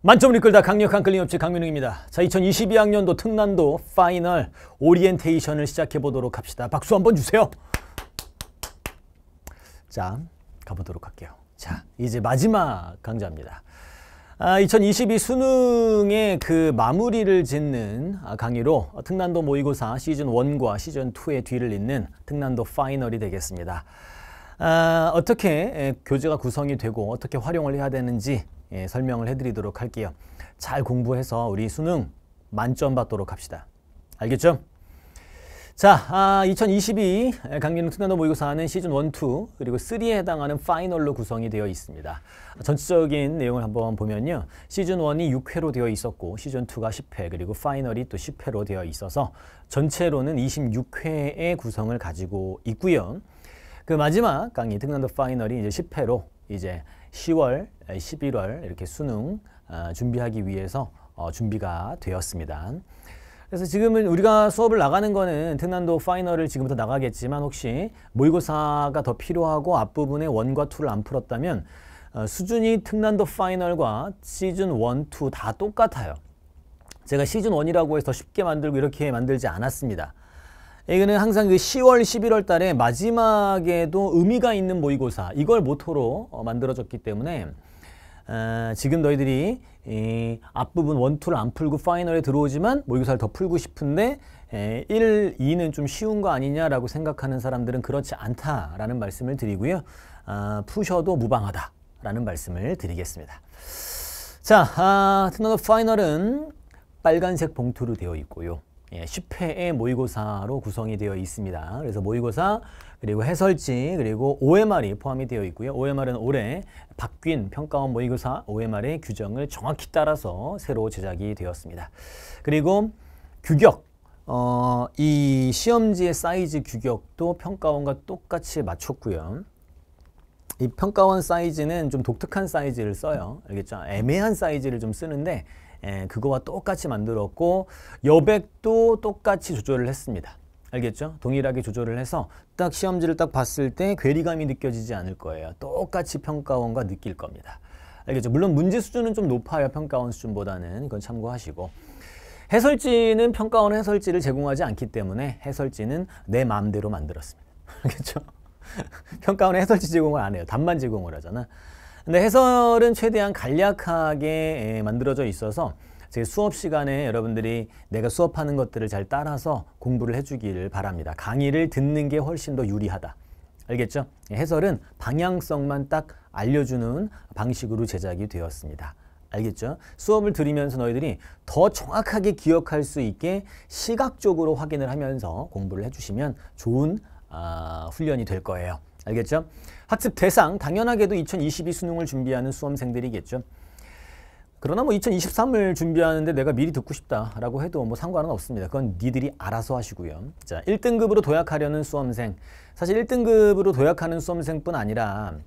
만점을 이끌다 강력한 끌림없이 강민웅입니다. 자, 2022학년도 특난도 파이널 오리엔테이션을 시작해 보도록 합시다. 박수 한번 주세요. 자, 가보도록 할게요. 자, 이제 마지막 강좌입니다. 아, 2022 수능의 그 마무리를 짓는 아, 강의로 특난도 모의고사 시즌 1과 시즌 2의 뒤를 잇는 특난도 파이널이 되겠습니다. 아, 어떻게 교재가 구성이 되고 어떻게 활용을 해야 되는지 예, 설명을 해드리도록 할게요. 잘 공부해서 우리 수능 만점 받도록 합시다. 알겠죠? 자, 아, 2022 강민웅 특단도 모의고사는 시즌 1, 2 그리고 3에 해당하는 파이널로 구성이 되어 있습니다. 전체적인 내용을 한번 보면요. 시즌 1이 6회로 되어 있었고 시즌 2가 10회 그리고 파이널이 또 10회로 되어 있어서 전체로는 26회의 구성을 가지고 있고요. 그 마지막 강의 특단도 파이널이 이제 10회로 이제 10월, 11월 이렇게 수능 아, 준비하기 위해서 어, 준비가 되었습니다. 그래서 지금은 우리가 수업을 나가는 거는 특난도 파이널을 지금부터 나가겠지만 혹시 모의고사가 더 필요하고 앞부분에 원과투를안 풀었다면 어, 수준이 특난도 파이널과 시즌 원, 투다 똑같아요. 제가 시즌 원이라고 해서 쉽게 만들고 이렇게 만들지 않았습니다. 이거는 항상 그 10월, 11월 달에 마지막에도 의미가 있는 모의고사 이걸 모토로 어, 만들어졌기 때문에 어, 지금 너희들이 이 앞부분 원투를 안 풀고 파이널에 들어오지만 모의고사를 더 풀고 싶은데 에, 1, 2는 좀 쉬운 거 아니냐라고 생각하는 사람들은 그렇지 않다라는 말씀을 드리고요. 아, 푸셔도 무방하다라는 말씀을 드리겠습니다. 자, 아, 트너더 파이널은 빨간색 봉투로 되어 있고요. 예, 10회의 모의고사로 구성이 되어 있습니다. 그래서 모의고사, 그리고 해설지, 그리고 OMR이 포함이 되어 있고요. OMR은 올해 바뀐 평가원 모의고사 OMR의 규정을 정확히 따라서 새로 제작이 되었습니다. 그리고 규격, 어, 이 시험지의 사이즈 규격도 평가원과 똑같이 맞췄고요. 이 평가원 사이즈는 좀 독특한 사이즈를 써요. 알겠죠? 애매한 사이즈를 좀 쓰는데 예, 그거와 똑같이 만들었고 여백도 똑같이 조절을 했습니다. 알겠죠? 동일하게 조절을 해서 딱 시험지를 딱 봤을 때 괴리감이 느껴지지 않을 거예요. 똑같이 평가원과 느낄 겁니다. 알겠죠? 물론 문제 수준은 좀 높아요. 평가원 수준보다는. 그건 참고하시고. 해설지는 평가원 해설지를 제공하지 않기 때문에 해설지는 내 마음대로 만들었습니다. 알겠죠? 평가원 해설지 제공을 안 해요. 답만 제공을 하잖아. 근데 해설은 최대한 간략하게 예, 만들어져 있어서 제 수업 시간에 여러분들이 내가 수업하는 것들을 잘 따라서 공부를 해주기를 바랍니다. 강의를 듣는 게 훨씬 더 유리하다. 알겠죠? 예, 해설은 방향성만 딱 알려주는 방식으로 제작이 되었습니다. 알겠죠? 수업을 들으면서 너희들이 더 정확하게 기억할 수 있게 시각적으로 확인을 하면서 공부를 해주시면 좋은 아, 훈련이 될 거예요. 알겠죠? 학습 대상 당연하게도 2022 수능을 준비하는 수험생들이겠죠. 그러나 뭐 2023을 준비하는데 내가 미리 듣고 싶다라고 해도 뭐 상관은 없습니다. 그건 니들이 알아서 하시고요. 자, 1등급으로 도약하려는 수험생. 사실 1등급으로 도약하는 수험생뿐 아니라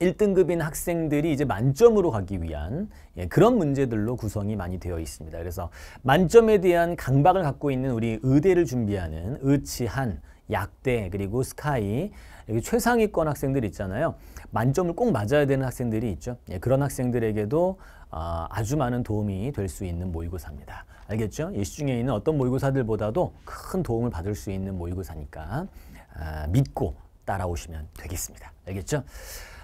1등급인 학생들이 이제 만점으로 가기 위한 예, 그런 문제들로 구성이 많이 되어 있습니다. 그래서 만점에 대한 강박을 갖고 있는 우리 의대를 준비하는 의치한, 약대, 그리고 스카이 여기 최상위권 학생들 있잖아요. 만점을 꼭 맞아야 되는 학생들이 있죠. 예, 그런 학생들에게도 아, 아주 많은 도움이 될 수 있는 모의고사입니다. 알겠죠? 예, 시중에 있는 어떤 모의고사들보다도 큰 도움을 받을 수 있는 모의고사니까 아, 믿고 따라오시면 되겠습니다. 알겠죠?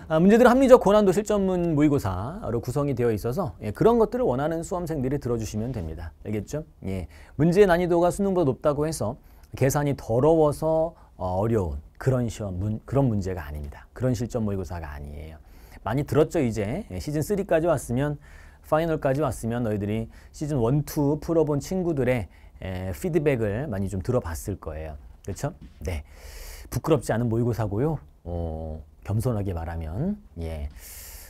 아, 문제들은 합리적 고난도 실전문 모의고사로 구성이 되어 있어서 예, 그런 것들을 원하는 수험생들이 들어주시면 됩니다. 알겠죠? 예, 문제의 난이도가 수능보다 높다고 해서 계산이 더러워서 어, 어려운 그런 시험, 문, 그런 문제가 아닙니다. 그런 실전 모의고사가 아니에요. 많이 들었죠, 이제? 예, 시즌 3까지 왔으면, 파이널까지 왔으면 너희들이 시즌 1, 2 풀어본 친구들의 에, 피드백을 많이 좀 들어봤을 거예요. 그렇죠? 네. 부끄럽지 않은 모의고사고요. 어, 겸손하게 말하면 예,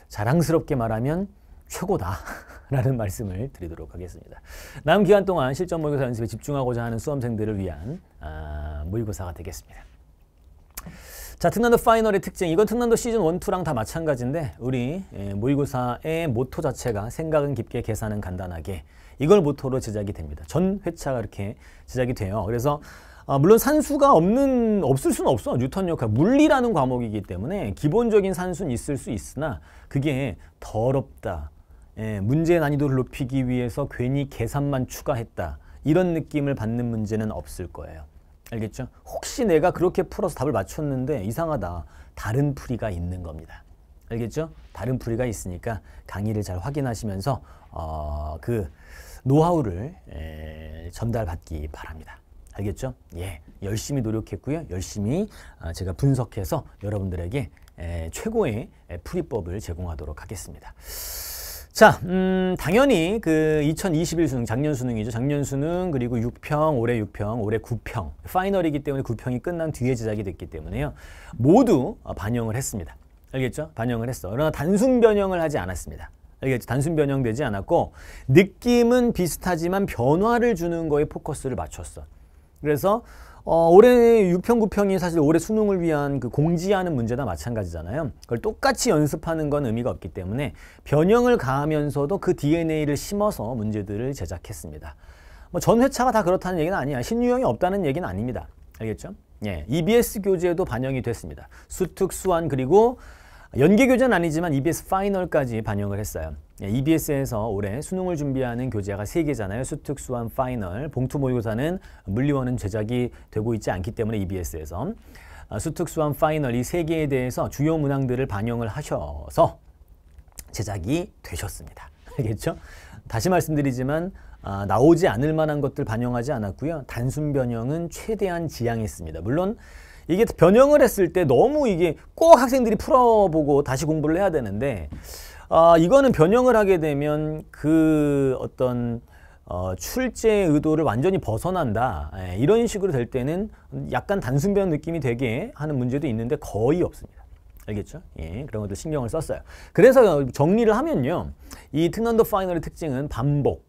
자랑스럽게 말하면 최고다라는 말씀을 드리도록 하겠습니다. 남 기간 동안 실전 모의고사 연습에 집중하고자 하는 수험생들을 위한 아, 모의고사가 되겠습니다. 자, 특난도 파이널의 특징. 이건 특난도 시즌 원투랑다 마찬가지인데 우리 예, 모의고사의 모토 자체가 생각은 깊게 계산은 간단하게 이걸 모토로 제작이 됩니다. 전 회차가 이렇게 제작이 돼요. 그래서 아, 물론 산수가 없는 없을 수는 없어. 뉴턴 역학 물리라는 과목이기 때문에 기본적인 산수는 있을 수 있으나 그게 더럽다. 예, 문제 난이도를 높이기 위해서 괜히 계산만 추가했다. 이런 느낌을 받는 문제는 없을 거예요. 알겠죠? 혹시 내가 그렇게 풀어서 답을 맞췄는데 이상하다. 다른 풀이가 있는 겁니다. 알겠죠? 다른 풀이가 있으니까 강의를 잘 확인하시면서 어, 그 노하우를 에, 전달받기 바랍니다. 알겠죠? 예, 열심히 노력했고요. 열심히 아, 제가 분석해서 여러분들에게 최고의 풀이법을 제공하도록 하겠습니다. 자, 음, 당연히 그 2021 수능, 작년 수능이죠. 작년 수능, 그리고 6평, 올해 6평, 올해 9평. 파이널이기 때문에 9평이 끝난 뒤에 제작이 됐기 때문에요. 모두 어, 반영을 했습니다. 알겠죠? 반영을 했어. 그러나 단순 변형을 하지 않았습니다. 알겠죠? 단순 변형되지 않았고, 느낌은 비슷하지만 변화를 주는 거에 포커스를 맞췄어. 그래서 어, 올해 6평, 9평이 사실 올해 수능을 위한 그 공지하는 문제나 마찬가지잖아요. 그걸 똑같이 연습하는 건 의미가 없기 때문에 변형을 가하면서도 그 DNA를 심어서 문제들을 제작했습니다. 뭐 전 회차가 다 그렇다는 얘기는 아니야. 신유형이 없다는 얘기는 아닙니다. 알겠죠? 예, EBS 교재에도 반영이 됐습니다. 수특, 수환 그리고 연계 교재는 아니지만 EBS 파이널까지 반영을 했어요. 예, EBS에서 올해 수능을 준비하는 교재가 세개잖아요 수특, 수완, 파이널. 봉투 모의고사는 물리원은 제작이 되고 있지 않기 때문에 EBS에서 아, 수특, 수완, 파이널 이 세개에 대해서 주요 문항들을 반영을 하셔서 제작이 되셨습니다. 알겠죠? 다시 말씀드리지만 아, 나오지 않을 만한 것들 반영하지 않았고요. 단순 변형은 최대한 지양했습니다. 물론 이게 변형을 했을 때 너무 이게 꼭 학생들이 풀어보고 다시 공부를 해야 되는데 아, 이거는 변형을 하게 되면 그 어떤 어, 출제 의도를 완전히 벗어난다 예, 이런 식으로 될 때는 약간 단순 변 느낌이 되게 하는 문제도 있는데 거의 없습니다. 알겠죠? 예, 그런 것들 신경을 썼어요. 그래서 정리를 하면요. 이 특난도 파이널의 특징은 반복,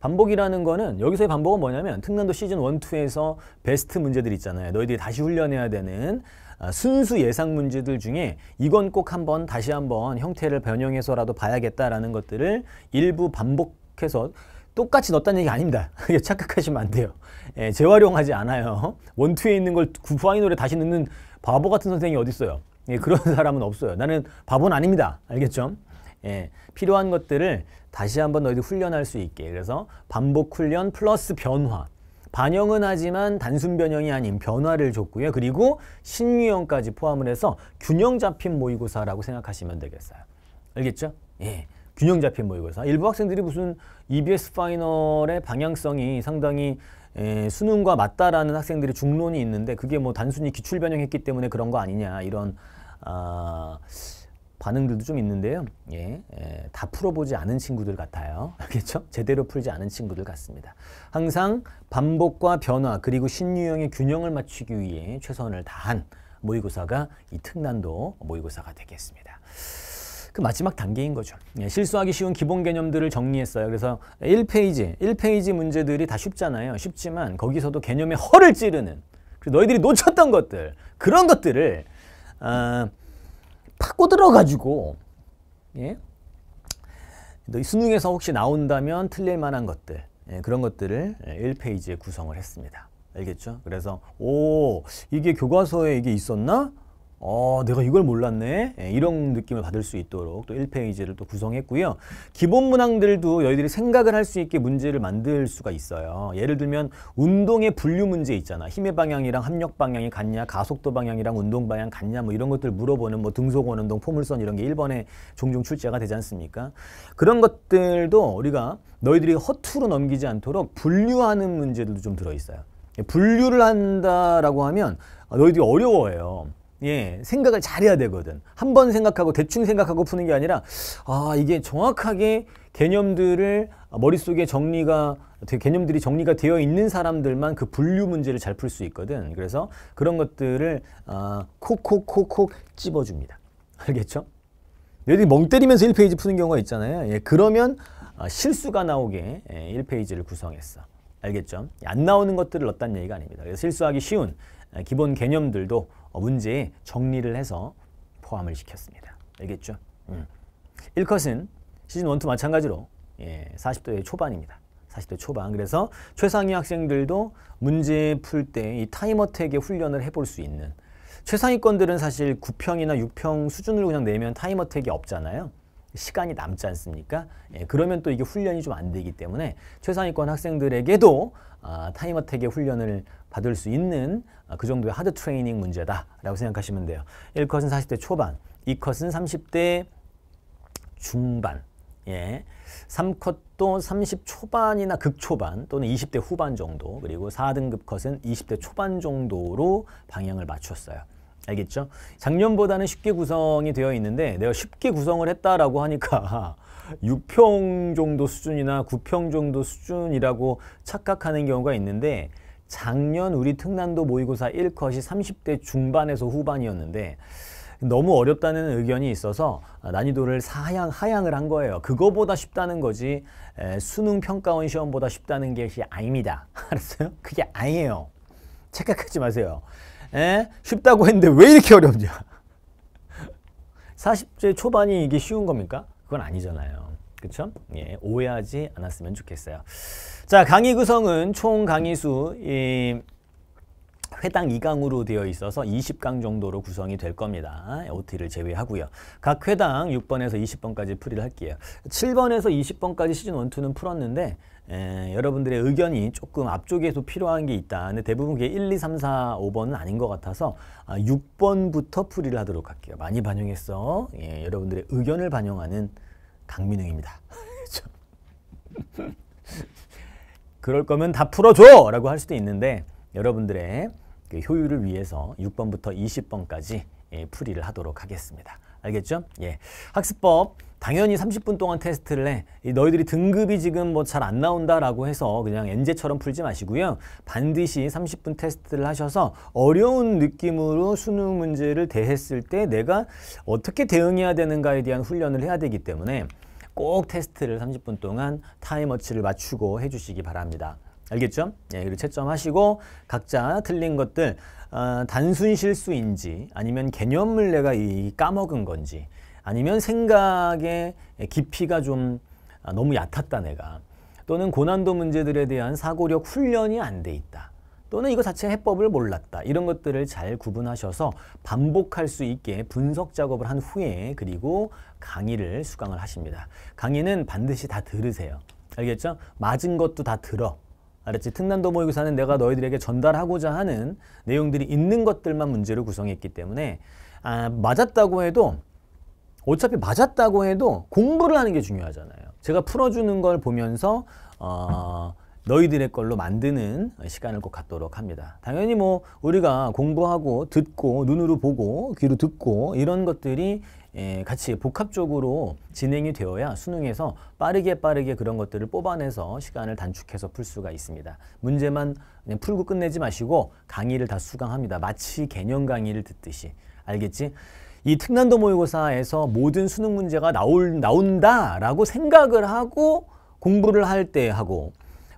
반복이라는 거는 여기서의 반복은 뭐냐면 특난도 시즌 1, 2에서 베스트 문제들 있잖아요. 너희들이 다시 훈련해야 되는 아, 순수 예상 문제들 중에 이건 꼭 한번 다시 한번 형태를 변형해서라도 봐야겠다라는 것들을 일부 반복해서 똑같이 넣었다는 얘기 아닙니다. 착각하시면 안 돼요. 예, 재활용하지 않아요. 1, 2에 있는 걸구파이노래 다시 넣는 바보 같은 선생이 어디있어요 예, 그런 사람은 없어요. 나는 바보는 아닙니다. 알겠죠? 예, 필요한 것들을 다시 한번 너희들 훈련할 수 있게. 그래서 반복 훈련 플러스 변화. 반영은 하지만 단순 변형이 아닌 변화를 줬고요. 그리고 신유형까지 포함을 해서 균형 잡힌 모의고사라고 생각하시면 되겠어요. 알겠죠? 예. 균형 잡힌 모의고사. 일부 학생들이 무슨 EBS 파이널의 방향성이 상당히 에, 예, 수능과 맞다라는 학생들의 중론이 있는데 그게 뭐 단순히 기출 변형했기 때문에 그런 거 아니냐 이런 아... 어... 반응들도 좀 있는데요. 예, 예, 다 풀어보지 않은 친구들 같아요. 알겠죠? 그렇죠? 제대로 풀지 않은 친구들 같습니다. 항상 반복과 변화 그리고 신유형의 균형을 맞추기 위해 최선을 다한 모의고사가 이 특난도 모의고사가 되겠습니다. 그 마지막 단계인 거죠. 예, 실수하기 쉬운 기본 개념들을 정리했어요. 그래서 1페이지, 1페이지 문제들이 다 쉽잖아요. 쉽지만 거기서도 개념의 허를 찌르는 그리고 너희들이 놓쳤던 것들, 그런 것들을 어, 파고들어가지고 예? 수능에서 혹시 나온다면 틀릴 만한 것들 예, 그런 것들을 1페이지에 예, 구성을 했습니다. 알겠죠? 그래서 오 이게 교과서에 이게 있었나? 어, 내가 이걸 몰랐네. 예, 이런 느낌을 받을 수 있도록 또 1페이지를 또 구성했고요. 기본 문항들도 너희들이 생각을 할 수 있게 문제를 만들 수가 있어요. 예를 들면 운동의 분류 문제 있잖아. 힘의 방향이랑 합력 방향이 같냐, 가속도 방향이랑 운동 방향 같냐 뭐 이런 것들 물어보는 뭐 등소권 운동, 포물선 이런 게 1번에 종종 출제가 되지 않습니까? 그런 것들도 우리가 너희들이 허투루 넘기지 않도록 분류하는 문제들도 좀 들어 있어요. 분류를 한다라고 하면 너희들이 어려워해요. 예, 생각을 잘해야 되거든. 한 번 생각하고 대충 생각하고 푸는 게 아니라 아, 이게 정확하게 개념들을 머릿속에 정리가 개념들이 정리가 되어 있는 사람들만 그 분류 문제를 잘 풀 수 있거든. 그래서 그런 것들을 아, 콕콕콕콕 찝어줍니다. 알겠죠? 여기 멍 때리면서 1페이지 푸는 경우가 있잖아요. 예, 그러면 아, 실수가 나오게 예, 1페이지를 구성했어. 알겠죠? 안 나오는 것들을 넣었다는 얘기가 아닙니다. 그래서 실수하기 쉬운 아, 기본 개념들도 어, 문제에 정리를 해서 포함을 시켰습니다. 알겠죠? 음. 1컷은 시즌 1, 2 마찬가지로 예, 40도의 초반입니다. 40대 초반. 그래서 최상위 학생들도 문제 풀 때 이 타임어택의 훈련을 해볼 수 있는 최상위권들은 사실 9평이나 6평 수준으로 그냥 내면 타임어택이 없잖아요. 시간이 남지 않습니까? 예, 그러면 또 이게 훈련이 좀 안 되기 때문에 최상위권 학생들에게도 아, 타임어택의 훈련을 받을 수 있는 아, 그 정도의 하드 트레이닝 문제다라고 생각하시면 돼요. 1컷은 40대 초반, 2컷은 30대 중반, 예. 3컷도 30 초반이나 극초반 또는 20대 후반 정도 그리고 4등급 컷은 20대 초반 정도로 방향을 맞췄어요. 알겠죠? 작년보다는 쉽게 구성이 되어 있는데 내가 쉽게 구성을 했다라고 하니까 6평 정도 수준이나 9평 정도 수준이라고 착각하는 경우가 있는데 작년 우리 특난도 모의고사 1컷이 30대 중반에서 후반이었는데 너무 어렵다는 의견이 있어서 난이도를 하향, 하향을 한 거예요. 그거보다 쉽다는 거지 에, 수능 평가원 시험보다 쉽다는 것이 아닙니다. 알았어요? 그게 아니에요. 착각하지 마세요. 에? 쉽다고 했는데 왜 이렇게 어렵냐. 40대 초반이 이게 쉬운 겁니까? 그건 아니잖아요. 그쵸? 예, 오해하지 않았으면 좋겠어요. 자, 강의 구성은 총 강의 수 이, 회당 2강으로 되어 있어서 20강 정도로 구성이 될 겁니다. OT를 제외하고요. 각 회당 6번에서 20번까지 풀이를 할게요. 7번에서 20번까지 시즌 1, 2는 풀었는데 에, 예, 여러분들의 의견이 조금 앞쪽에서 필요한 게 있다. 근데 대부분 그게 1, 2, 3, 4, 5번은 아닌 것 같아서 아, 6번부터 풀이를 하도록 할게요. 많이 반영했어. 예, 여러분들의 의견을 반영하는 강민웅입니다. 그럴 거면 다 풀어줘! 라고 할 수도 있는데 여러분들의 그 효율을 위해서 6번부터 20번까지 예, 풀이를 하도록 하겠습니다. 알겠죠? 예. 학습법 당연히 30분 동안 테스트를 해. 너희들이 등급이 지금 뭐 잘 안 나온다라고 해서 그냥 엔제처럼 풀지 마시고요. 반드시 30분 테스트를 하셔서 어려운 느낌으로 수능 문제를 대했을 때 내가 어떻게 대응해야 되는가에 대한 훈련을 해야 되기 때문에 꼭 테스트를 30분 동안 타이머치를 맞추고 해주시기 바랍니다. 알겠죠? 예, 그리고 채점하시고 각자 틀린 것들 어, 단순 실수인지 아니면 개념을 내가 이 까먹은 건지 아니면 생각의 깊이가 좀 아, 너무 얕았다 내가 또는 고난도 문제들에 대한 사고력 훈련이 안 돼 있다. 또는 이거 자체 해법을 몰랐다. 이런 것들을 잘 구분하셔서 반복할 수 있게 분석 작업을 한 후에 그리고 강의를 수강을 하십니다. 강의는 반드시 다 들으세요. 알겠죠? 맞은 것도 다 들어. 알았지? 특난도 모의고사는 내가 너희들에게 전달하고자 하는 내용들이 있는 것들만 문제를 구성했기 때문에 아, 맞았다고 해도 어차피 맞았다고 해도 공부를 하는 게 중요하잖아요. 제가 풀어주는 걸 보면서 어, 너희들의 걸로 만드는 시간을 꼭 갖도록 합니다. 당연히 뭐 우리가 공부하고 듣고 눈으로 보고 귀로 듣고 이런 것들이 예, 같이 복합적으로 진행이 되어야 수능에서 빠르게 빠르게 그런 것들을 뽑아내서 시간을 단축해서 풀 수가 있습니다. 문제만 풀고 끝내지 마시고 강의를 다 수강합니다. 마치 개념 강의를 듣듯이. 알겠지? 이 특난도 모의고사에서 모든 수능 문제가 나올, 나온다라고 생각을 하고 공부를 할 때 하고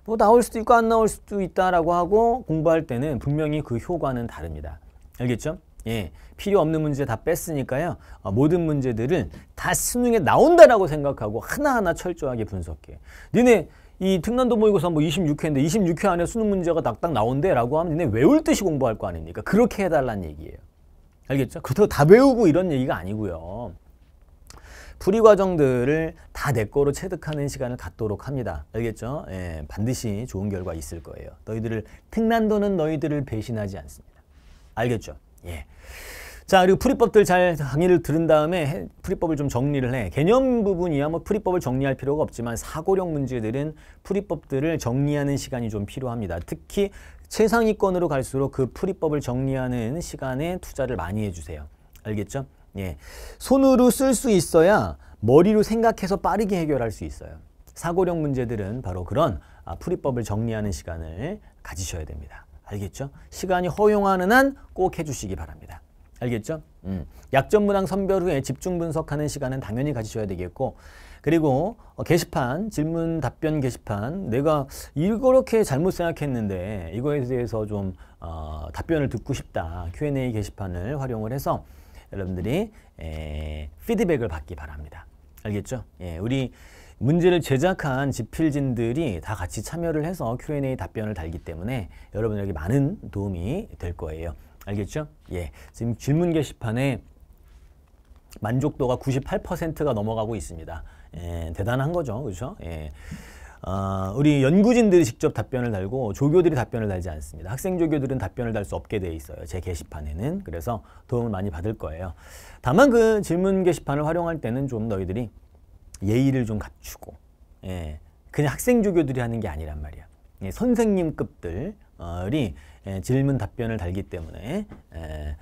뭐 나올 수도 있고 안 나올 수도 있다라고 하고 공부할 때는 분명히 그 효과는 다릅니다. 알겠죠? 예, 필요 없는 문제 다 뺐으니까요. 어, 모든 문제들은 다 수능에 나온다라고 생각하고 하나하나 철저하게 분석해. 니네 이 특난도 모의고사 뭐 26회인데 26회 안에 수능 문제가 딱딱 나온대라고 하면 니네 외울 듯이 공부할 거 아닙니까? 그렇게 해달라는 얘기예요. 알겠죠? 그렇다고 다 배우고 이런 얘기가 아니고요. 풀이 과정들을 다 내 거로 체득하는 시간을 갖도록 합니다. 알겠죠? 예, 반드시 좋은 결과 있을 거예요. 너희들을 특난도는 너희들을 배신하지 않습니다. 알겠죠? 예. 자 그리고 풀이법들 잘 강의를 들은 다음에 풀이법을 좀 정리를 해. 개념 부분이야 뭐 풀이법을 정리할 필요가 없지만 사고력 문제들은 풀이법들을 정리하는 시간이 좀 필요합니다. 특히 최상위권으로 갈수록 그 풀이법을 정리하는 시간에 투자를 많이 해주세요. 알겠죠? 예. 손으로 쓸 수 있어야 머리로 생각해서 빠르게 해결할 수 있어요. 사고력 문제들은 바로 그런 아, 풀이법을 정리하는 시간을 가지셔야 됩니다. 알겠죠? 시간이 허용하는 한 꼭 해주시기 바랍니다. 알겠죠? 음. 약점 문항 선별 후에 집중 분석하는 시간은 당연히 가지셔야 되겠고 그리고 어, 게시판, 질문 답변 게시판 내가 이렇게 잘못 생각했는데 이거에 대해서 좀 어, 답변을 듣고 싶다. Q&A 게시판을 활용을 해서 여러분들이 에, 피드백을 받기 바랍니다. 알겠죠? 예, 우리 문제를 제작한 집필진들이 다 같이 참여를 해서 Q&A 답변을 달기 때문에 여러분에게 많은 도움이 될 거예요. 알겠죠? 예. 지금 질문 게시판에 만족도가 98%가 넘어가고 있습니다. 예, 대단한 거죠. 그죠 예. 어, 우리 연구진들이 직접 답변을 달고 조교들이 답변을 달지 않습니다. 학생 조교들은 답변을 달 수 없게 돼 있어요. 제 게시판에는. 그래서 도움을 많이 받을 거예요. 다만 그 질문 게시판을 활용할 때는 좀 너희들이 예의를 좀 갖추고 예, 그냥 학생 조교들이 하는 게 아니란 말이야. 예, 선생님급들이 예, 질문 답변을 달기 때문에 예,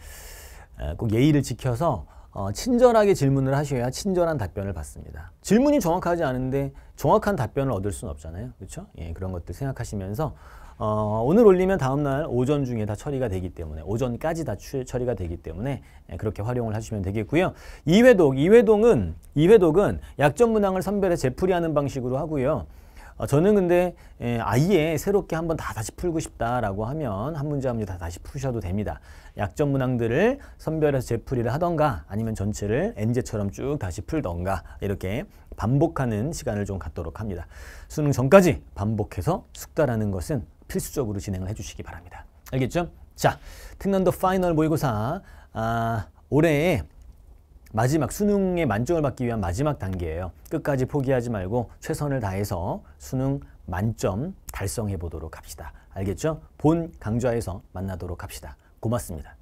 예, 꼭 예의를 지켜서 어, 친절하게 질문을 하셔야 친절한 답변을 받습니다. 질문이 정확하지 않은데 정확한 답변을 얻을 수는 없잖아요. 그렇죠? 그런 것들 생각하시면서 어, 오늘 올리면 다음날 오전 중에 다 처리가 되기 때문에 오전까지 다 처리가 되기 때문에 그렇게 활용을 하시면 되겠고요. 이회독, 이회동은 이회독은 약점 문항을 선별해 재풀이하는 방식으로 하고요. 어, 저는 근데 예, 아예 새롭게 한번 다 다시 풀고 싶다라고 하면 한 문제 한 문제 다 다시 푸셔도 됩니다. 약점 문항들을 선별해서 재풀이를 하던가 아니면 전체를 엔제처럼 쭉 다시 풀던가 이렇게 반복하는 시간을 좀 갖도록 합니다. 수능 전까지 반복해서 숙달하는 것은 필수적으로 진행을 해주시기 바랍니다. 알겠죠? 자, 특난도 파이널 모의고사 아, 올해 마지막 수능의 만점을 받기 위한 마지막 단계예요. 끝까지 포기하지 말고 최선을 다해서 수능 만점 달성해 보도록 합시다. 알겠죠? 본 강좌에서 만나도록 합시다. 고맙습니다.